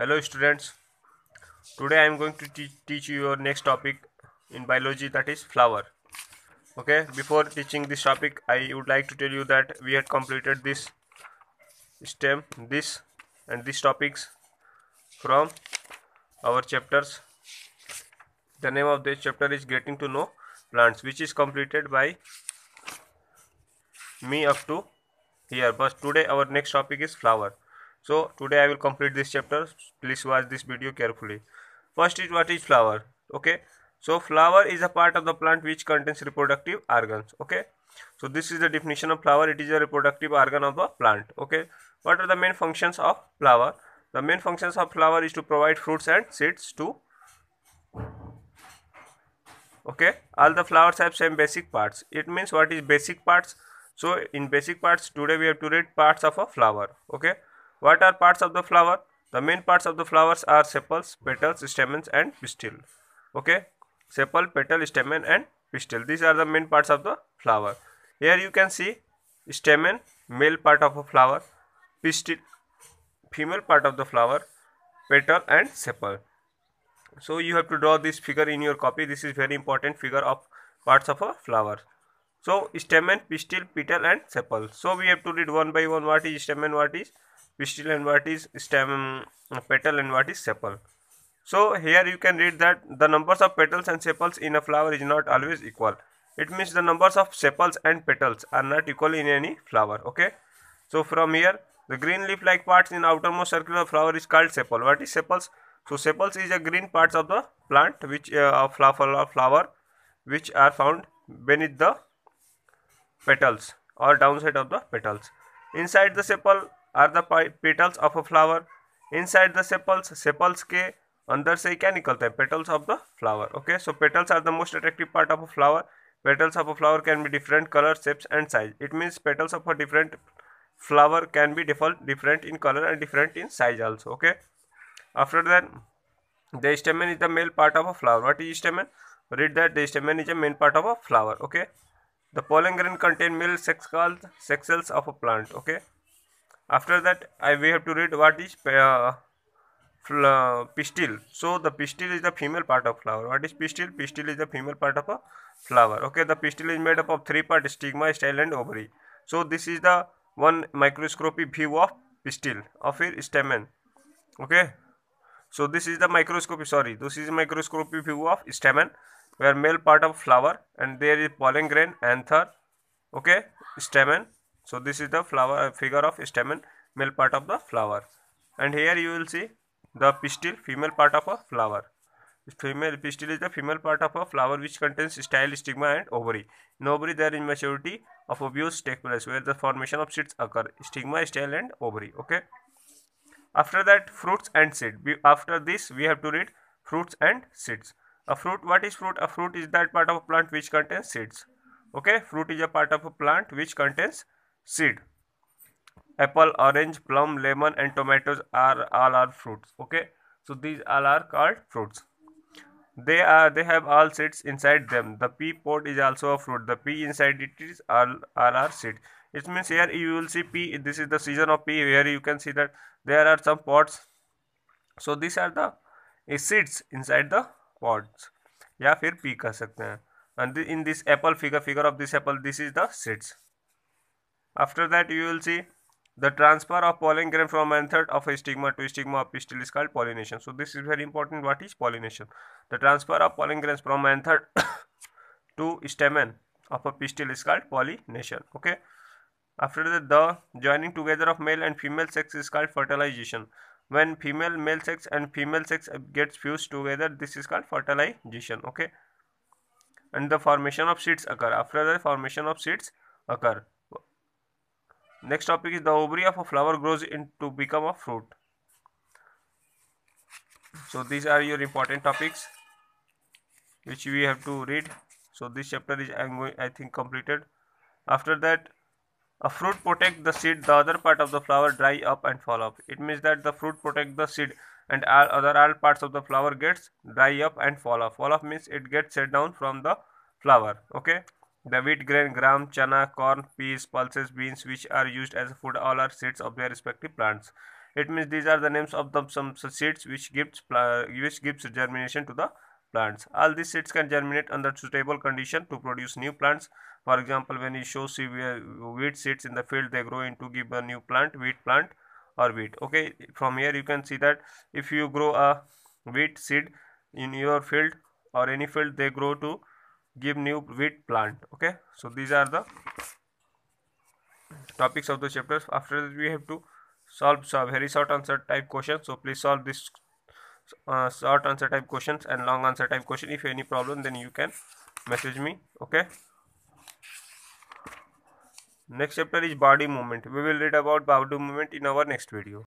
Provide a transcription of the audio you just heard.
hello students today i am going to te teach you your next topic in biology that is flower okay before teaching this topic i would like to tell you that we had completed this stem this and these topics from our chapters the name of this chapter is getting to know plants which is completed by me up to here but today our next topic is flower so today i will complete this chapter please watch this video carefully first is what is flower okay so flower is a part of the plant which contains reproductive organs okay so this is the definition of flower it is a reproductive organ of the plant okay what are the main functions of flower the main functions of flower is to provide fruits and seeds to okay all the flowers have same basic parts it means what is basic parts so in basic parts today we have to read parts of a flower okay what are parts of the flower? The main parts of the flowers are sepals, petals, stamens and pistil. Okay, sepal, petal, stamen and pistil. These are the main parts of the flower. Here you can see stamen, male part of a flower, pistil, female part of the flower, petal and sepal. So you have to draw this figure in your copy. This is very important figure of parts of a flower. So stamen, pistil, petal and sepal. So we have to read one by one what is stamen, what is pistil and what is stem uh, petal and what is sepal so here you can read that the numbers of petals and sepals in a flower is not always equal it means the numbers of sepals and petals are not equal in any flower okay so from here the green leaf like parts in outermost circular flower is called sepal what is sepals so sepals is a green parts of the plant which uh, flower flower which are found beneath the petals or downside of the petals inside the sepal are the petals of a flower. Inside the sepals, sepals ke andar se kya निकलता petals of the flower. Okay, so petals are the most attractive part of a flower. Petals of a flower can be different color, shapes and size. It means petals of a different flower can be different, different in color and different in size also. Okay. After that, the stamen is the male part of a flower. What is stamen? Read that the stamen is a main part of a flower. Okay. The pollen grain contain male sex cells, sex cells of a plant. Okay after that I, we have to read what is uh, uh, pistil so the pistil is the female part of flower what is pistil pistil is the female part of a flower okay the pistil is made up of three part stigma style and ovary so this is the one microscopic view of pistil of your stamen okay so this is the microscopy sorry this is microscopic view of stamen where male part of flower and there is pollen grain anther okay stamen so this is the flower figure of stamen, male part of the flower. And here you will see the pistil, female part of a flower. Female pistil is the female part of a flower which contains style, stigma and ovary. In ovary there is maturity of ovules take place where the formation of seeds occur. Stigma, style and ovary. Okay. After that fruits and seed. We, after this we have to read fruits and seeds. A fruit, what is fruit? A fruit is that part of a plant which contains seeds. Okay, fruit is a part of a plant which contains seed apple orange plum lemon and tomatoes are all are fruits okay so these all are called fruits they are they have all seeds inside the pea pod is also a fruit the pea inside it is all all are seed it's means here you will see pea this is the season of pea here you can see that there are some pods so this are the seeds inside the pods या फिर pea कह सकते हैं and in this apple figure figure of this apple this is the seeds After that, you will see the transfer of pollen grain from anther of a stigma to a stigma of pistil is called pollination. So this is very important. What is pollination? The transfer of pollen grains from anther to stamen of a pistil is called pollination. Okay. After that, the joining together of male and female sex is called fertilization. When female male sex and female sex gets fused together, this is called fertilization. Okay. And the formation of seeds occur. After the formation of seeds occur. Next topic is the ovary of a flower grows into become a fruit. So these are your important topics which we have to read. So this chapter is I think completed. After that a fruit protect the seed, the other part of the flower dry up and fall off. It means that the fruit protect the seed and all other all parts of the flower gets dry up and fall off. Fall off means it gets set down from the flower. Okay. The wheat grain, gram, chana, corn, peas, pulses, beans which are used as food all are seeds of their respective plants. It means these are the names of the, some seeds which gives, which gives germination to the plants. All these seeds can germinate under suitable condition to produce new plants. For example, when you show uh, wheat seeds in the field, they grow into give a new plant, wheat plant or wheat. Okay, from here you can see that if you grow a wheat seed in your field or any field, they grow to give new wheat plant okay so these are the topics of the chapters after that we have to solve some very short answer type questions so please solve this uh, short answer type questions and long answer type question if any problem then you can message me okay next chapter is body movement we will read about body movement in our next video